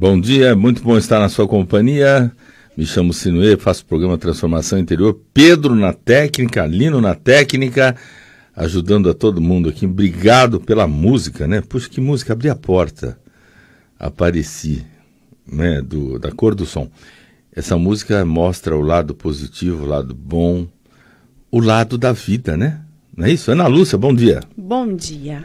Bom dia, muito bom estar na sua companhia. Me chamo Sinuê, faço o programa Transformação Interior. Pedro na técnica, Lino na técnica, ajudando a todo mundo aqui. Obrigado pela música, né? Puxa, que música, abri a porta. Apareci, né? Do, da cor do som. Essa música mostra o lado positivo, o lado bom, o lado da vida, né? Não é isso? Ana Lúcia, bom dia. Bom dia.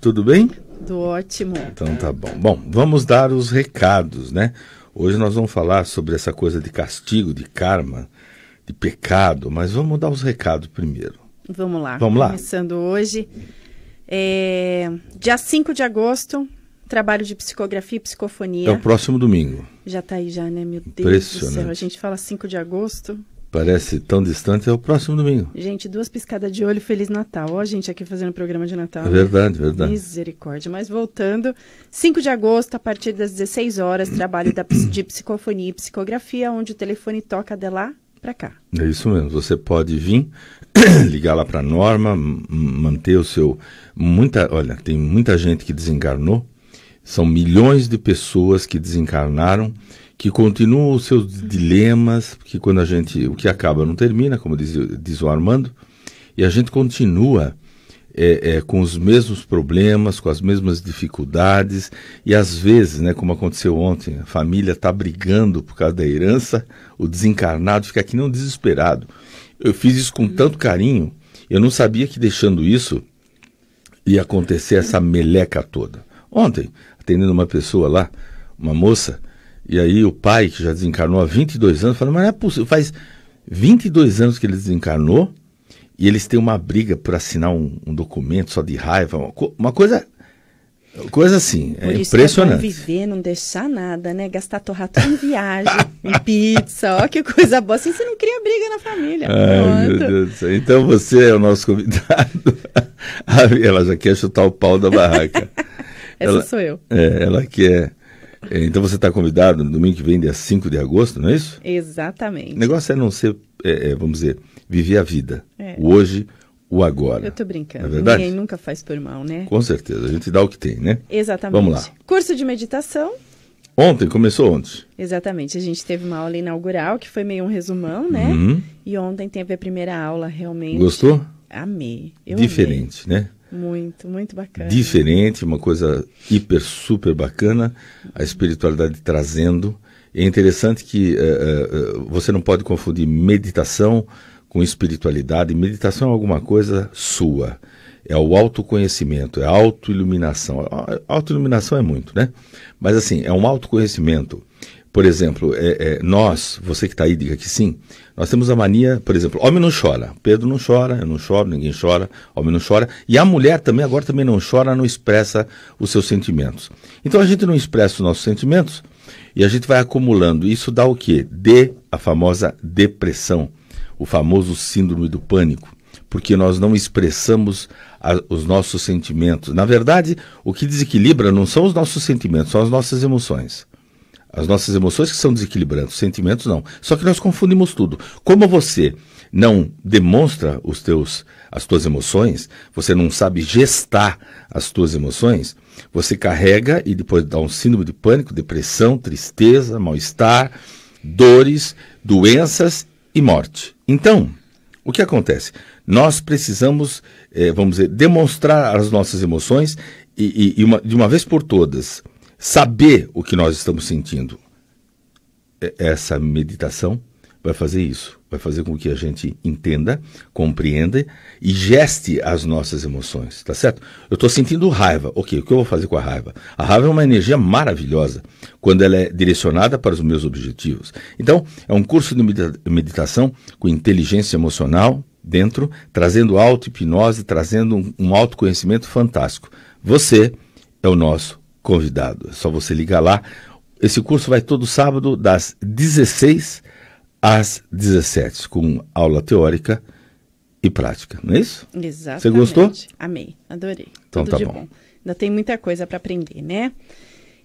Tudo bem? Do ótimo. Então tá bom. Bom, vamos dar os recados, né? Hoje nós vamos falar sobre essa coisa de castigo, de karma, de pecado, mas vamos dar os recados primeiro. Vamos lá. Vamos lá. Começando hoje, é, dia 5 de agosto, trabalho de psicografia e psicofonia. É o próximo domingo. Já tá aí já, né? Meu Deus do céu. A gente fala 5 de agosto, parece tão distante, é o próximo domingo. Gente, duas piscadas de olho, Feliz Natal. Ó, gente, aqui fazendo o programa de Natal. É verdade, verdade. Misericórdia. Mas voltando, 5 de agosto, a partir das 16 horas, trabalho da, de psicofonia e psicografia, onde o telefone toca de lá para cá. É isso mesmo. Você pode vir, ligar lá para Norma, manter o seu. Muita, olha, tem muita gente que desencarnou. São milhões de pessoas que desencarnaram que continuam os seus dilemas, porque quando a gente, o que acaba não termina, como diz, diz o Armando, e a gente continua é, é, com os mesmos problemas, com as mesmas dificuldades, e às vezes, né, como aconteceu ontem, a família está brigando por causa da herança, o desencarnado fica aqui não desesperado. Eu fiz isso com tanto carinho, eu não sabia que deixando isso ia acontecer essa meleca toda. Ontem, atendendo uma pessoa lá, uma moça, e aí o pai, que já desencarnou há 22 anos, falou mas não é possível, faz 22 anos que ele desencarnou e eles têm uma briga por assinar um, um documento só de raiva, uma, uma coisa Coisa assim, Por é impressionante. Que é viver, não deixar nada, né? Gastar torrato em viagem, em pizza, ó, que coisa boa. Assim você não cria briga na família. Ai, meu Deus do céu. Então você é o nosso convidado. ela já quer chutar o pau da barraca. Essa ela, sou eu. É, ela quer é, então você está convidado no domingo que vem, dia 5 de agosto, não é isso? Exatamente. O negócio é não ser, é, é, vamos dizer, viver a vida. É. O hoje, o agora. Eu estou brincando. É verdade? Ninguém nunca faz por mal, né? Com certeza. A gente dá o que tem, né? Exatamente. Vamos lá. Curso de meditação. Ontem, começou ontem. Exatamente. A gente teve uma aula inaugural, que foi meio um resumão, né? Uhum. E ontem teve a primeira aula, realmente. Gostou? Amei. Eu Diferente, amei. né? Muito, muito bacana. Diferente, uma coisa hiper, super bacana, a espiritualidade trazendo. É interessante que eh, eh, eh, você não pode confundir meditação com espiritualidade. Meditação é alguma coisa sua. É o autoconhecimento, é a autoiluminação. autoiluminação é muito, né? Mas assim, é um autoconhecimento. Por exemplo, é, é, nós, você que está aí, diga que sim, nós temos a mania, por exemplo, homem não chora. Pedro não chora, eu não choro, ninguém chora, homem não chora. E a mulher também, agora também não chora, não expressa os seus sentimentos. Então a gente não expressa os nossos sentimentos e a gente vai acumulando. Isso dá o quê? de a famosa depressão, o famoso síndrome do pânico porque nós não expressamos a, os nossos sentimentos. Na verdade, o que desequilibra não são os nossos sentimentos, são as nossas emoções. As nossas emoções que são desequilibrantes, os sentimentos não. Só que nós confundimos tudo. Como você não demonstra os teus, as tuas emoções, você não sabe gestar as tuas emoções, você carrega e depois dá um síndrome de pânico, depressão, tristeza, mal-estar, dores, doenças e morte. Então, o que acontece? Nós precisamos, eh, vamos dizer, demonstrar as nossas emoções e, e, e uma, de uma vez por todas, Saber o que nós estamos sentindo, essa meditação vai fazer isso, vai fazer com que a gente entenda, compreenda e geste as nossas emoções, tá certo? Eu estou sentindo raiva, ok, o que eu vou fazer com a raiva? A raiva é uma energia maravilhosa quando ela é direcionada para os meus objetivos. Então, é um curso de meditação com inteligência emocional dentro, trazendo auto-hipnose, trazendo um, autoconhecimento fantástico. Você é o nosso convidado. É só você ligar lá. Esse curso vai todo sábado, das 16 às 17, com aula teórica e prática, não é isso? Exatamente. Você gostou? Amei, adorei. Então Tudo tá bom. bom. Ainda tem muita coisa para aprender, né?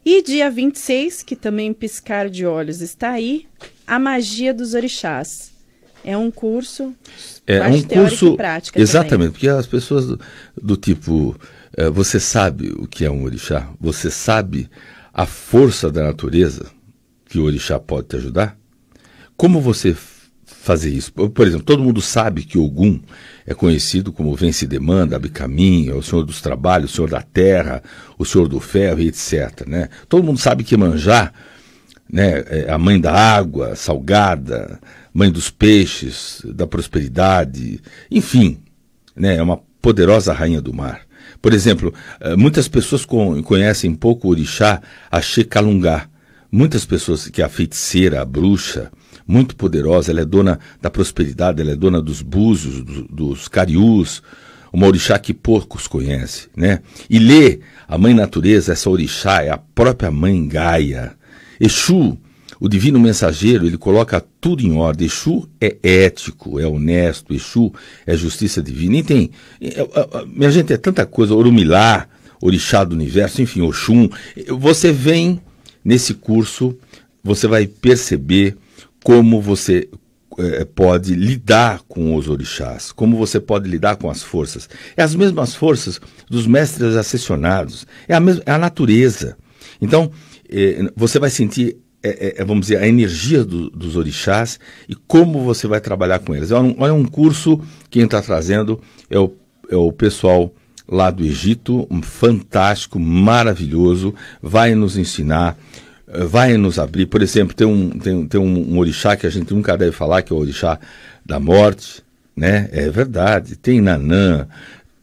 E dia 26, que também piscar de olhos está aí, a magia dos orixás. É um curso, é, é um curso e prática. Exatamente, também. porque as pessoas do, do tipo eh, você sabe o que é um orixá? Você sabe a força da natureza que o orixá pode te ajudar? Como você fazer isso? Por exemplo, todo mundo sabe que Ogum é conhecido como vence demanda, abre caminho, é o senhor dos trabalhos, o senhor da terra, o senhor do ferro, etc. Né? Todo mundo sabe que Manjá né, é a mãe da água, salgada, mãe dos peixes, da prosperidade, enfim, né, é uma poderosa rainha do mar. Por exemplo, eh, muitas pessoas conhecem pouco o orixá Axê Calungá. Muitas pessoas que é a feiticeira, a bruxa, muito poderosa, ela é dona da prosperidade, ela é dona dos búzios, do, dos cariús, uma orixá que poucos conhecem, né? E lê a mãe natureza, essa orixá é a própria mãe Gaia. Exu o divino mensageiro, ele coloca tudo em ordem. Exu é ético, é honesto, Exu é justiça divina. E tem, é, é, é, minha gente, é tanta coisa, Orumilá, Orixá do Universo, enfim, Oxum. Você vem nesse curso, você vai perceber como você é, pode lidar com os orixás, como você pode lidar com as forças. É as mesmas forças dos mestres ascensionados, é a, mesma, é a natureza. Então, é, você vai sentir é, é, é, vamos dizer, a energia do, dos orixás e como você vai trabalhar com eles. É um, é um curso, que está trazendo é o, é o pessoal lá do Egito, um fantástico, maravilhoso, vai nos ensinar, eh, vai nos abrir. Por exemplo, tem um, tem, tem um, um orixá que a gente nunca deve falar, que é o orixá da morte, né? É verdade. Tem Nanã,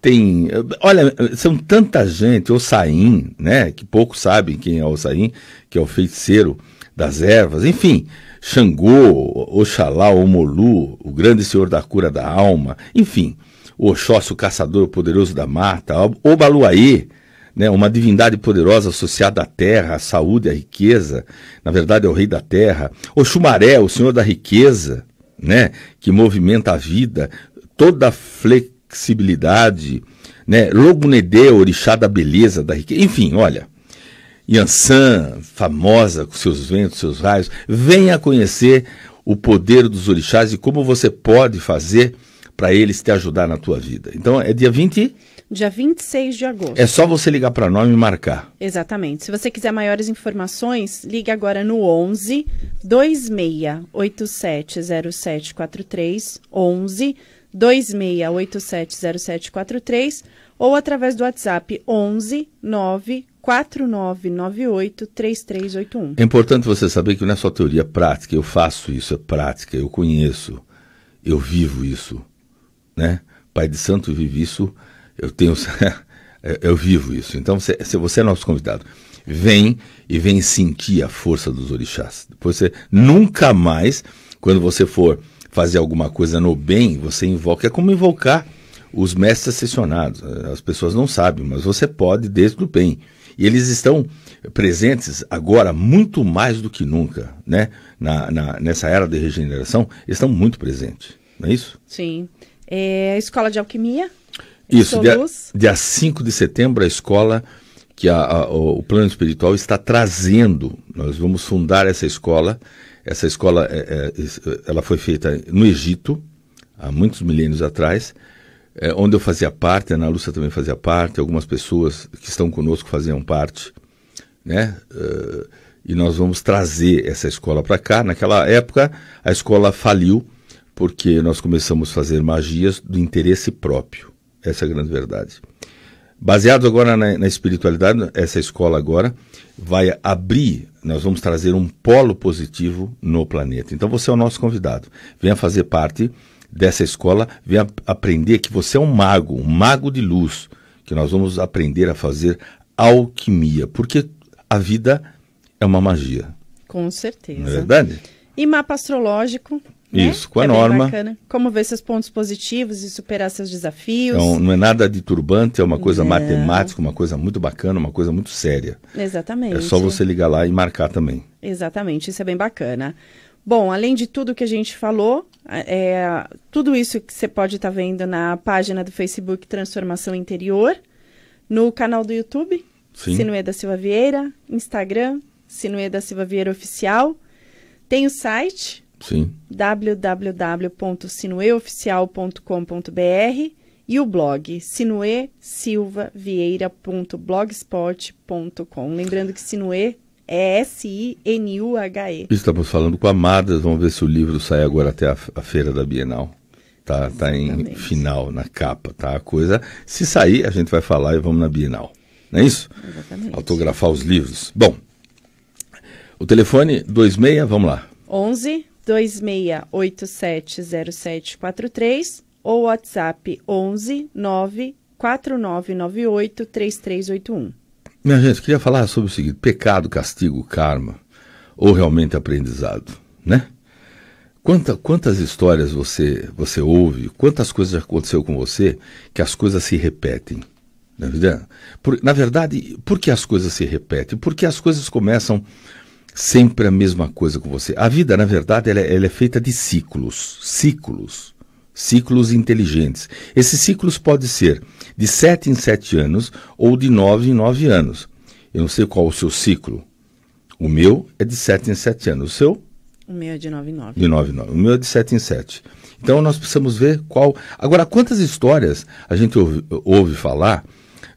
tem. Eh, olha, são tanta gente, o Saim, né? Que poucos sabem quem é o Saim, que é o feiticeiro das ervas, enfim, Xangô, Oxalá, Omolu, o grande senhor da cura da alma, enfim, Oxóssi, o caçador poderoso da mata, Obaluaê, né, uma divindade poderosa associada à terra, à saúde, à riqueza, na verdade é o rei da terra, Xumaré, o senhor da riqueza, né, que movimenta a vida, toda a flexibilidade, né, Logunedê, orixá da beleza, da riqueza, enfim, olha... Yansan, famosa com seus ventos, seus raios, venha conhecer o poder dos orixás e como você pode fazer para eles te ajudar na tua vida. Então é dia 20? Dia 26 de agosto. É só você ligar para nós e marcar. Exatamente. Se você quiser maiores informações, ligue agora no 11 2687 0743 11 26870743 ou através do WhatsApp 11 9 4998-3381. É importante você saber que não é só teoria prática, eu faço isso, é prática, eu conheço, eu vivo isso. Né? Pai de Santo vive isso, eu tenho. É, eu vivo isso. Então, se você, você é nosso convidado, vem e vem sentir a força dos orixás. Depois você nunca mais, quando você for fazer alguma coisa no bem, você invoca. É como invocar os mestres ascensionados. As pessoas não sabem, mas você pode desde o bem. E eles estão presentes agora muito mais do que nunca, né? Na, na nessa era de regeneração, estão muito presentes, não é isso? Sim. É, a Escola de Alquimia? Isso, dia, dia 5 de setembro, a Escola que a, a, o plano espiritual está trazendo. Nós vamos fundar essa escola. Essa escola é, é, é, ela foi feita no Egito, há muitos milênios atrás, é, onde eu fazia parte, a Ana Lúcia também fazia parte, algumas pessoas que estão conosco faziam parte. Né? Uh, e nós vamos trazer essa escola para cá. Naquela época, a escola faliu porque nós começamos a fazer magias do interesse próprio. Essa é a grande verdade. Baseado agora na, na, espiritualidade, essa escola agora vai abrir, nós vamos trazer um polo positivo no planeta. Então você é o nosso convidado. Venha fazer parte dessa escola, venha aprender que você é um mago, um mago de luz, que nós vamos aprender a fazer alquimia, porque a vida é uma magia. Com certeza. Não é verdade? E mapa astrológico, né? Isso, com a é norma. bacana. Como ver seus pontos positivos e superar seus desafios. Então, não é nada de turbante, é uma coisa não. matemática, uma coisa muito bacana, uma coisa muito séria. Exatamente. É só você ligar lá e marcar também. Exatamente, isso é bem bacana. Bom, além de tudo que a gente falou, é, tudo isso que você pode estar tá vendo na página do Facebook Transformação Interior, no canal do YouTube, Sim. da Silva Vieira, Instagram, da Silva Vieira Oficial. Tem o site Sim. www.sinueoficial.com.br e o blog sinuesilvavieira.blogspot.com. Lembrando que Sinue é S-I-N-U-H-E. Estamos falando com Amadas, vamos ver se o livro sai agora até a, a feira da Bienal. Tá, tá em final, na capa, tá? A coisa, se sair, a gente vai falar e vamos na Bienal. Não é isso? Exatamente. Autografar os livros. Bom, o telefone 26, vamos lá. 11 26870743 ou WhatsApp 11 3381. Minha gente, queria falar sobre o seguinte: pecado, castigo, karma, ou realmente aprendizado, né? Quanta, quantas histórias você você ouve, quantas coisas aconteceu com você que as coisas se repetem? verdade né, Por, na verdade, por que as coisas se repetem? por que as coisas começam sempre a mesma coisa com você. A vida, na verdade, ela, é, ela é feita de ciclos, ciclos, ciclos inteligentes. Esses ciclos podem ser de sete em sete anos ou de nove em nove anos. Eu não sei qual é o seu ciclo. O meu é de sete em sete anos. O seu? O meu é de 9 em 9. De 9 em 9. O meu é de 7 em 7. Então nós precisamos ver qual. Agora, quantas histórias a gente ouve, ouve, falar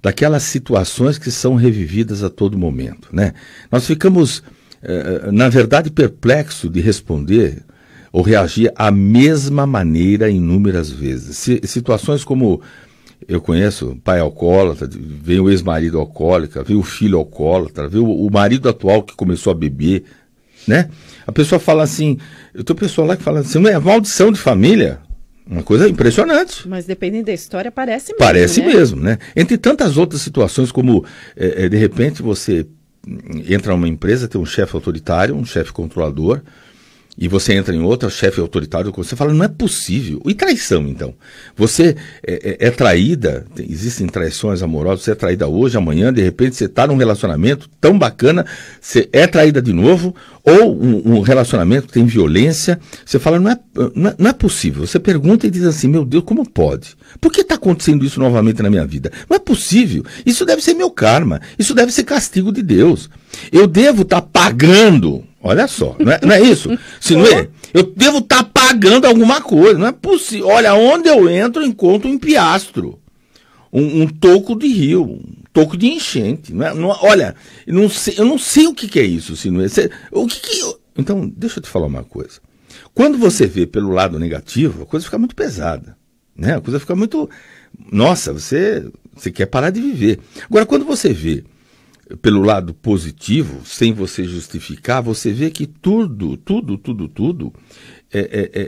daquelas situações que são revividas a todo momento, né? Nós ficamos é, é, na verdade, perplexo de responder ou reagir à mesma maneira inúmeras vezes. situações como eu conheço pai alcoólatra, veio o ex-marido alcoólica, veio o filho alcoólatra, veio o marido atual que começou a beber, né? A pessoa fala assim, eu tenho pessoa lá que fala assim, não é, é maldição de família? Uma coisa impressionante. Mas dependendo da história, parece mesmo. Parece né? mesmo, né? Entre tantas outras situações, como é, de repente você entra uma empresa, tem um chefe autoritário, um chefe controlador, e você entra em outra, chefe autoritário, você fala, não é possível. E traição, então? Você é, é, é traída, tem, existem traições amorosas, você é traída hoje, amanhã, de repente você está num relacionamento tão bacana, você é traída de novo, ou um, um relacionamento que tem violência, você fala, não é, não é, não é possível. Você pergunta e diz assim, meu Deus, como pode? Por que está acontecendo isso novamente na minha vida? Não é possível. Isso deve ser meu karma, isso deve ser castigo de Deus. Eu devo estar tá pagando Olha só, não é, não é isso? Se não é, eu devo estar tá pagando alguma coisa. Não é possível. Olha, onde eu entro, encontro um piastro, um, um toco de rio, um toco de enchente. Não é, não, olha, eu não, sei, eu não sei o que, que é isso, se não é. Cê, o que, que eu... Então, deixa eu te falar uma coisa. Quando você vê pelo lado negativo, a coisa fica muito pesada. Né? A coisa fica muito. Nossa, você, você quer parar de viver. Agora, quando você vê pelo lado positivo, sem você justificar, você vê que tudo, tudo, tudo, tudo é,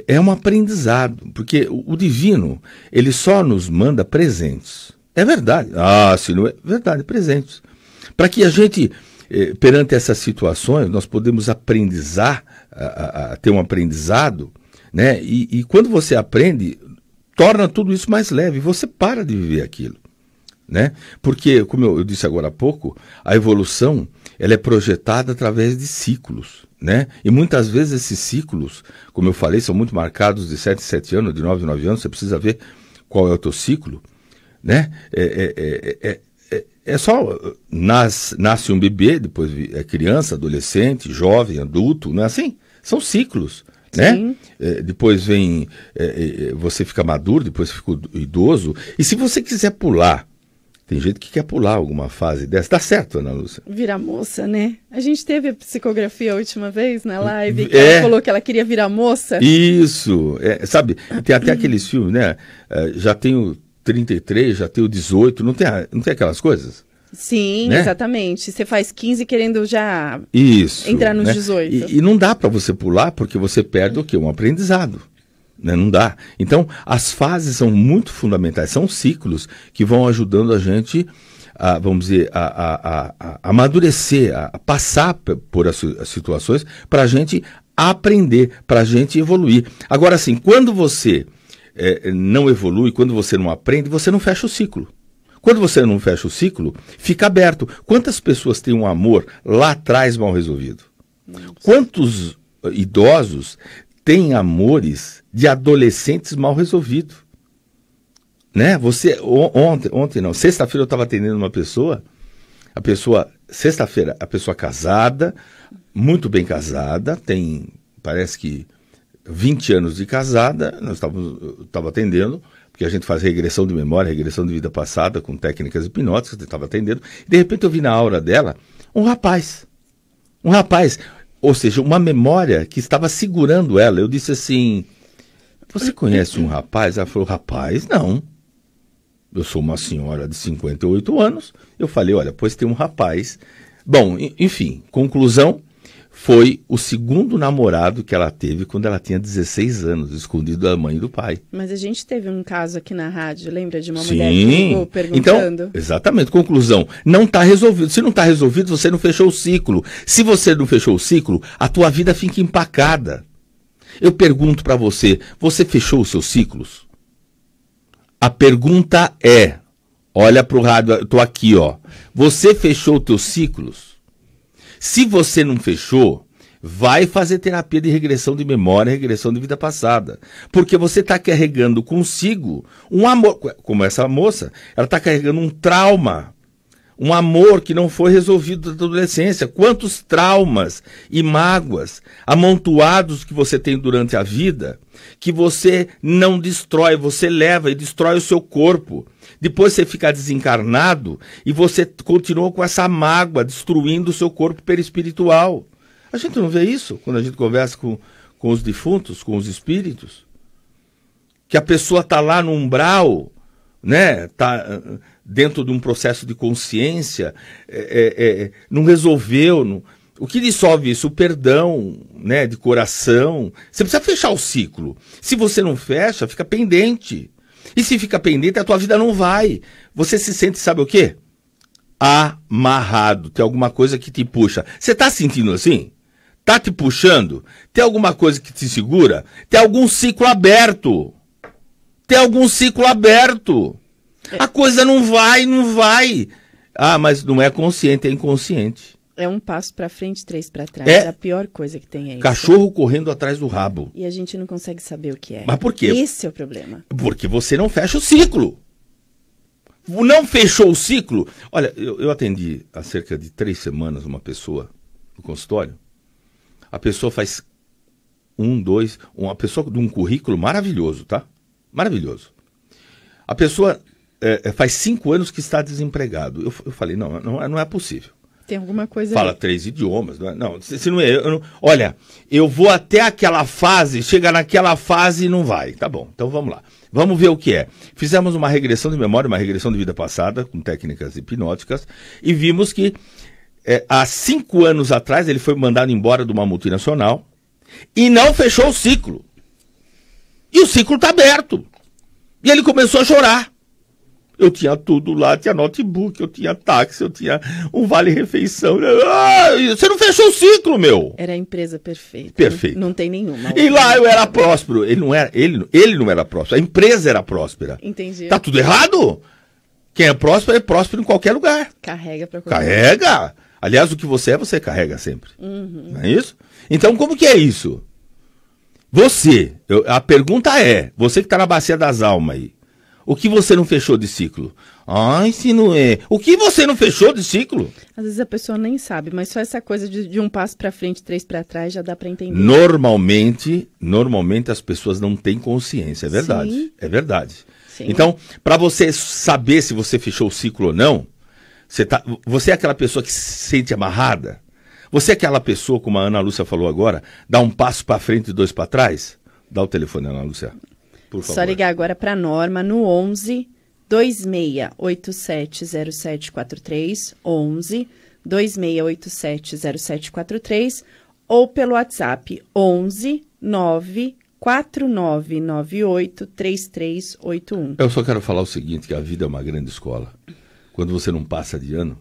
é, é, é um aprendizado. Porque o, o, divino, ele só nos manda presentes. É verdade. Ah, se não é verdade, presentes. Para que a gente, eh, perante essas situações, nós podemos aprendizar, a, a, a ter um aprendizado, né? E, e quando você aprende, torna tudo isso mais leve. Você para de viver aquilo né? Porque, como eu disse agora há pouco, a evolução ela é projetada através de ciclos, né? E muitas vezes esses ciclos, como eu falei, são muito marcados de 7 em 7 anos, de 9 em 9 anos, você precisa ver qual é o teu ciclo, né? É, é, é, é só, nasce, nasce um bebê, depois é criança, adolescente, jovem, adulto, não é assim? São ciclos, né? É, depois vem, você fica maduro, depois fica idoso, e se você quiser pular tem gente que quer pular alguma fase dessa. Tá certo, Ana Lúcia? Virar moça, né? A gente teve a psicografia a última vez na live, que é... ela falou que ela queria virar moça. Isso! É, sabe, tem até aqueles filmes, né? É, já tenho 33, já tenho 18, não tem, não tem aquelas coisas? Sim, né? exatamente. Você faz 15 querendo já Isso, entrar nos né? 18. E, e não dá para você pular porque você perde o quê? Um aprendizado. Né? Não dá. Então, as fases são muito fundamentais, são ciclos que vão ajudando a gente a, vamos dizer, a, a, a, a amadurecer, a, passar por as, as situações para a gente aprender, para a gente evoluir. Agora, assim, quando você é, não evolui, quando você não aprende, você não fecha o ciclo. Quando você não fecha o ciclo, fica aberto. Quantas pessoas têm um amor lá atrás mal resolvido? Quantos eh, idosos têm amores de adolescentes mal resolvido. Né? Você ontem, ontem não, sexta-feira eu estava atendendo uma pessoa, a pessoa sexta-feira, a pessoa casada, muito bem casada, tem parece que 20 anos de casada, nós estávamos estava atendendo, porque a gente faz regressão de memória, regressão de vida passada com técnicas hipnóticas, eu estava atendendo, e de repente eu vi na aura dela um rapaz. Um rapaz, ou seja, uma memória que estava segurando ela. Eu disse assim: você conhece um rapaz? Ela falou: Rapaz, não. Eu sou uma senhora de 58 anos. Eu falei: Olha, pois tem um rapaz. Bom, enfim, conclusão foi o segundo namorado que ela teve quando ela tinha 16 anos, escondido da mãe e do pai. Mas a gente teve um caso aqui na rádio, lembra de uma Sim. mulher que ficou então, perguntando? Então, exatamente, conclusão, não está resolvido. Se não está resolvido, você não fechou o ciclo. Se você não fechou o ciclo, a tua vida fica empacada. Eu pergunto para você: você fechou os seus ciclos? A pergunta é: olha para o rádio, eu tô aqui, ó. Você fechou os seus ciclos? Se você não fechou, vai fazer terapia de regressão de memória, regressão de vida passada. Porque você está carregando consigo um amor, como essa moça, ela está carregando um trauma um amor que não foi resolvido da adolescência, quantos traumas e mágoas amontoados que você tem durante a vida, que você não destrói, você leva e destrói o seu corpo. Depois você fica desencarnado e você continua com essa mágoa destruindo o seu corpo perispiritual. A gente não vê isso quando a gente conversa com, com os defuntos, com os espíritos? Que a pessoa está lá no umbral, né, tá dentro de um processo de consciência, é, é, é, não resolveu. Não... O que dissolve isso? O perdão, né, de coração. Você precisa fechar o ciclo. Se você não fecha, fica pendente. E se fica pendente, a tua vida não vai. Você se sente, sabe o quê? Amarrado. Tem alguma coisa que te puxa. Você está sentindo assim? está te puxando? Tem alguma coisa que te segura? Tem algum ciclo aberto tem algum ciclo aberto. É. A coisa não vai, não vai. Ah, mas não é consciente, é inconsciente. É um passo para frente, três para trás. É. é a pior coisa que tem aí. É Cachorro correndo atrás do rabo. E a gente não consegue saber o que é. Mas por quê? Esse é o problema. Porque você não fecha o ciclo. Não fechou o ciclo. Olha, eu, eu atendi há cerca de três semanas uma pessoa no consultório. A pessoa faz um, dois, uma pessoa de um currículo maravilhoso, tá? Maravilhoso. A pessoa é, é, faz cinco anos que está desempregado. Eu, eu falei, não, não, não é possível. Tem alguma coisa. Fala aí. três idiomas. Não, é? não se, se, não é. Eu não, olha, eu vou até aquela fase, chega naquela fase e não vai. Tá bom, então vamos lá. Vamos ver o que é. Fizemos uma regressão de memória, uma regressão de vida passada, com técnicas hipnóticas, e vimos que é, há cinco anos atrás ele foi mandado embora de uma multinacional e não fechou o ciclo. E o ciclo está aberto. E ele começou a chorar. Eu tinha tudo lá, tinha notebook, eu tinha táxi, eu tinha um vale-refeição. Ah, você não fechou o ciclo, meu! Era a empresa perfeita. Perfeito. Não, não tem nenhuma. E lá eu era próspero. Ele não era, ele, ele não era próspero, a empresa era próspera. Entendi. Tá tudo errado? Quem é próspero é próspero em qualquer lugar. Carrega pra qualquer Carrega! Aliás, o que você é, você carrega sempre. Uhum. Não é isso? Então, como que é isso? Você, eu, a pergunta é, você que está na bacia das almas aí, o que você não fechou de ciclo? Ai, se não é. O que você não fechou de ciclo? Às vezes a pessoa nem sabe, mas só essa coisa de, de um passo para frente, três para trás, já dá para entender. Normalmente, normalmente as pessoas não têm consciência, é verdade. Sim. É verdade. Sim. Então, para você saber se você fechou o ciclo ou não, você, tá, você é aquela pessoa que se sente amarrada? Você é aquela pessoa, como a Ana Lúcia falou agora, dá um passo para frente e dois para trás? Dá o telefone, Ana Lúcia, por favor. Só ligar agora para a Norma no 11 26870743, 11 26870743 ou pelo WhatsApp 11 9 4998-3381. Eu só quero falar o seguinte, que a vida é uma grande escola. Quando você não passa de ano,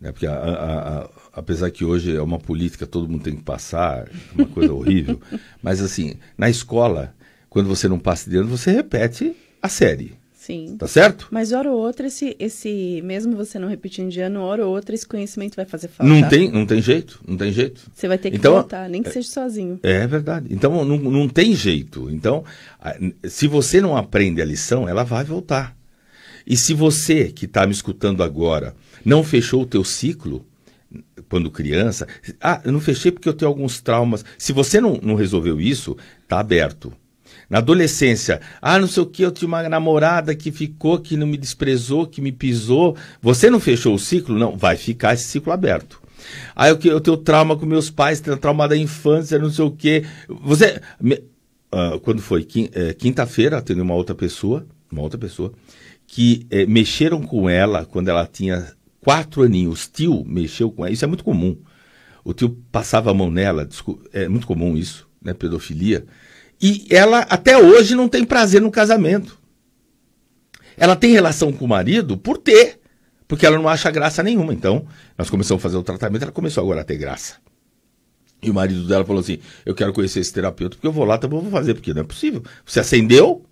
né, porque a, a, a, apesar que hoje é uma política todo mundo tem que passar, é uma coisa horrível, mas assim, na escola, quando você não passa de ano, você repete a série. Sim. Tá certo? Mas hora ou outra, esse, esse mesmo você não repetindo de ano, hora ou outra, esse conhecimento vai fazer falta. Não tem, não tem jeito, não tem jeito. Você vai ter que então, voltar, nem que é, seja sozinho. É verdade. Então, não, não tem jeito. Então, se você não aprende a lição, ela vai voltar. E se você que está me escutando agora não fechou o teu ciclo, quando criança. Ah, eu não fechei porque eu tenho alguns traumas. Se você não, não resolveu isso, tá aberto. Na adolescência, ah, não sei o que, eu tinha uma namorada que ficou, que não me desprezou, que me pisou. Você não fechou o ciclo? Não, vai ficar esse ciclo aberto. Ah, eu, eu tenho trauma com meus pais, tenho trauma da infância, não sei o que. Você. Me, ah, quando foi? É, quinta-feira, atendeu uma outra pessoa, uma outra pessoa, que é, mexeram com ela quando ela tinha quatro aninhos. O tio mexeu com ela. Isso é muito comum. O tio passava a mão nela. É muito comum isso, né? Pedofilia. E ela, até hoje, não tem prazer no casamento. Ela tem relação com o marido por ter. Porque ela não acha graça nenhuma. Então, nós começamos a fazer o tratamento. Ela começou agora a ter graça. E o marido dela falou assim: Eu quero conhecer esse terapeuta, porque eu vou lá também, vou fazer, porque não é possível. Você acendeu,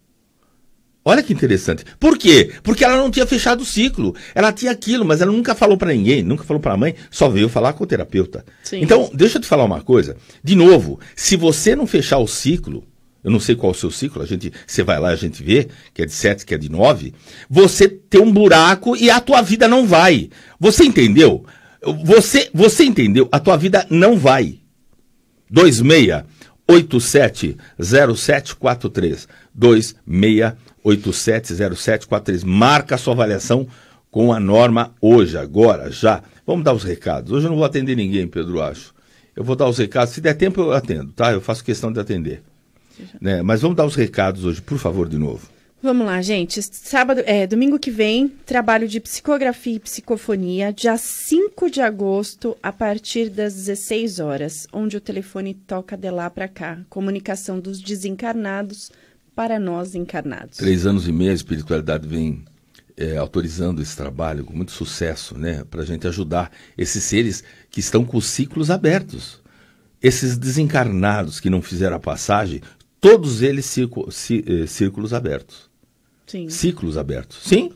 Olha que interessante. Por quê? Porque ela não tinha fechado o ciclo. Ela tinha aquilo, mas ela nunca falou para ninguém, nunca falou para a mãe, só veio falar com o terapeuta. Sim. Então, deixa eu te falar uma coisa. De novo, se você não fechar o ciclo, eu não sei qual é o seu ciclo, a gente, você vai lá, a gente vê, que é de 7, que é de 9, você tem um buraco e a tua vida não vai. Você entendeu? Você, você entendeu? A tua vida não vai. 26 870743 26 870743. Marca a sua avaliação com a norma hoje, agora, já. Vamos dar os recados. Hoje eu não vou atender ninguém, Pedro, acho. Eu vou dar os recados. Se der tempo, eu atendo, tá? Eu faço questão de atender. Né? Mas vamos dar os recados hoje, por favor, de novo. Vamos lá, gente. Sábado, é, domingo que vem, trabalho de psicografia e psicofonia, dia 5 de agosto, a partir das 16 horas, onde o telefone toca de lá para cá. Comunicação dos desencarnados para nós encarnados. Três anos e meio, a espiritualidade vem é, autorizando esse trabalho com muito sucesso, né? Para a gente ajudar esses seres que estão com ciclos abertos. Esses desencarnados que não fizeram a passagem, todos eles é, círculos abertos. Sim. Ciclos abertos. Sim?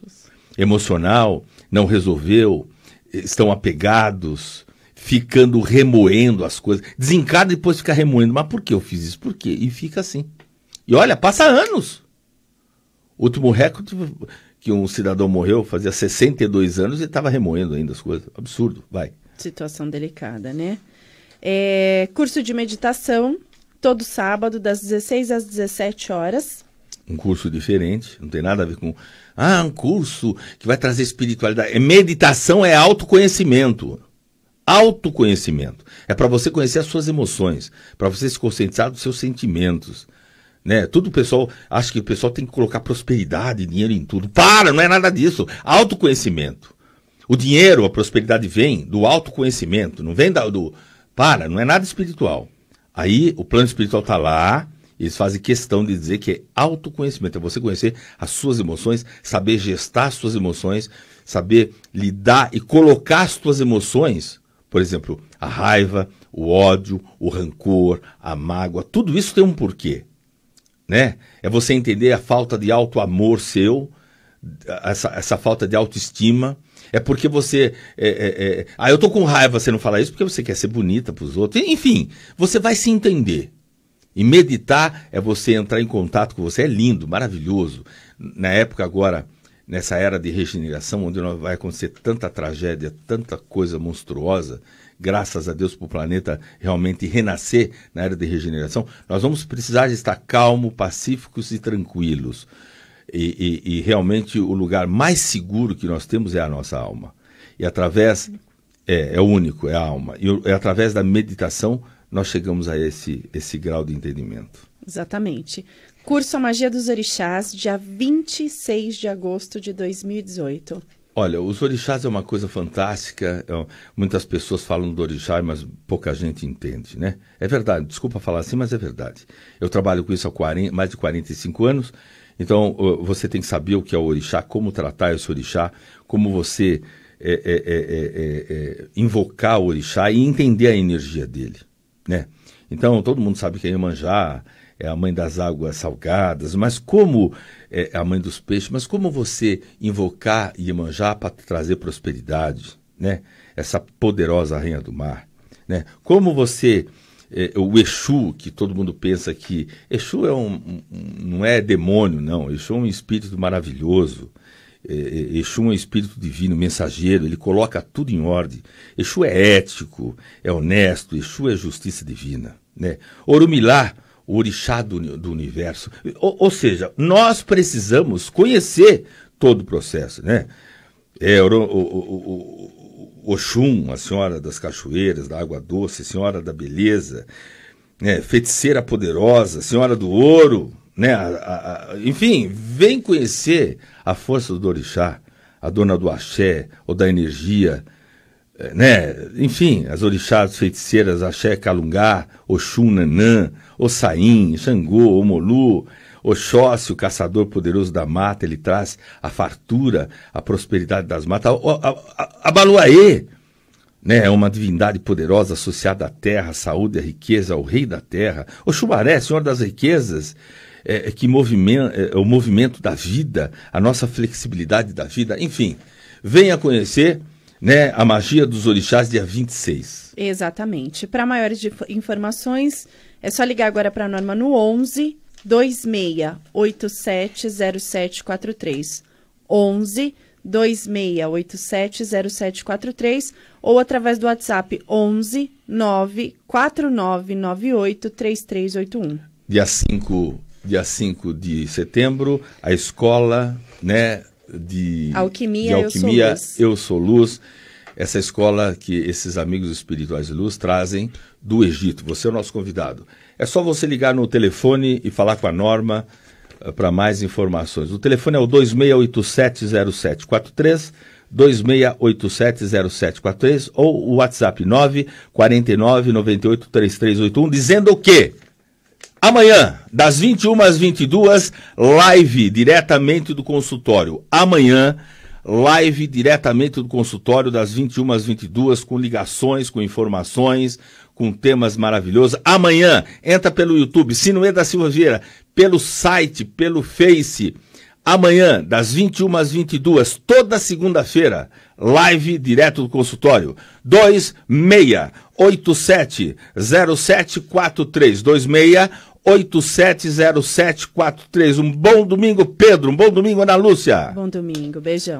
Emocional, não resolveu, estão apegados, ficando remoendo as coisas. Desencarna e depois fica remoendo. Mas por que eu fiz isso? Por quê? E fica assim. E olha, passa anos. O último recorde que um cidadão morreu fazia 62 anos e estava remoendo ainda as coisas. Absurdo, vai. Situação delicada, né? É, curso de meditação, todo sábado, das 16 às 17 horas. Um curso diferente, não tem nada a ver com. Ah, um curso que vai trazer espiritualidade. É, meditação é autoconhecimento. Autoconhecimento. É para você conhecer as suas emoções, para você se conscientizar dos seus sentimentos né? Tudo o pessoal acha que o pessoal tem que colocar prosperidade, dinheiro em tudo. Para, não é nada disso. Autoconhecimento. O dinheiro, a prosperidade vem do autoconhecimento, não vem da, do. Para, não é nada espiritual. Aí o plano espiritual está lá, eles fazem questão de dizer que é autoconhecimento, é você conhecer as suas emoções, saber gestar as suas emoções, saber lidar e colocar as suas emoções, por exemplo, a raiva, o ódio, o rancor, a mágoa, tudo isso tem um porquê né? É você entender a falta de alto amor seu, essa, essa falta de autoestima. É porque você. É, é, é, ah, eu tô com raiva você não falar isso porque você quer ser bonita para os outros. Enfim, você vai se entender. E meditar é você entrar em contato com você. É lindo, maravilhoso. Na época agora, nessa era de regeneração, onde vai acontecer tanta tragédia, tanta coisa monstruosa, graças a Deus, para o planeta realmente renascer na era de regeneração, nós vamos precisar estar calmos, pacíficos e tranquilos. E, e, e realmente o lugar mais seguro que nós temos é a nossa alma. E através é, é, o único, é a alma. E é através da meditação nós chegamos a esse, esse grau de entendimento. Exatamente. Curso A Magia dos Orixás, dia 26 de agosto de 2018. Olha, os orixás é uma coisa fantástica. É muitas pessoas falam do orixá, mas pouca gente entende, né? É verdade, desculpa falar assim, mas é verdade. Eu trabalho com isso há 40, mais de 45 anos, então você tem que saber o que é o orixá, como tratar esse orixá, como você é é, é, é, é, invocar o orixá e entender a energia dele, né? Então, todo mundo sabe que é Iemanjá, é a mãe das águas salgadas, mas como é, é a mãe dos peixes, mas como você invocar Iemanjá para trazer prosperidade, né? Essa poderosa rainha do mar, né? Como você é, o Exu, que todo mundo pensa que Exu é um, um, não é demônio, não. Exu é um espírito maravilhoso. É, é, Exu é um espírito divino, mensageiro, ele coloca tudo em ordem. Exu é ético, é honesto, Exu é justiça divina. Né? Orumilá o orixá do, do universo. Ou, ou, seja, nós precisamos conhecer todo o processo, né? É, o, o, o, Oxum, a senhora das cachoeiras, da água doce, senhora da beleza, né? feiticeira poderosa, senhora do ouro, né? A, a, a, enfim, vem conhecer a força do orixá, a dona do axé ou da energia, é, né? Enfim, as orixás feiticeiras Axé, Calungá, Oxum, Nanã, Ossain, Xangô, Omolu, Oxóssi, o caçador poderoso da mata, ele traz a fartura, a prosperidade das matas. Abaluaê, né? É uma divindade poderosa associada à terra, à saúde, à riqueza, ao rei da terra. O Oxumaré, senhor das riquezas, é, é que movimenta, é, é, o movimento da vida, a nossa flexibilidade da vida, enfim. Venha conhecer né, a magia dos orixás dia 26. Exatamente. Para maiores informações, é só ligar agora para a Norma no 11 26870743. 11 26870743 ou através do WhatsApp 11 94998 Dia 5, dia 5 de setembro, a escola, né, de Alquimia, de alquimia eu, sou eu Sou Luz. Essa escola que esses amigos espirituais de luz trazem do Egito. Você é o nosso convidado. É só você ligar no telefone e falar com a Norma eh, para mais informações. O telefone é o 26870743, 26870743 ou o WhatsApp 949983381, dizendo o quê? Amanhã, das 21 às 22, live diretamente do consultório. Amanhã, live diretamente do consultório, das 21 às 22, com ligações, com informações, com temas maravilhosos. Amanhã, entra pelo YouTube, Sinuê da Silva Vieira, pelo site, pelo Face. Amanhã, das 21 às 22, toda segunda-feira, live direto do consultório. 2687 26870743. Um bom domingo, Pedro. Um bom domingo, Ana Lúcia. Bom domingo. Beijão.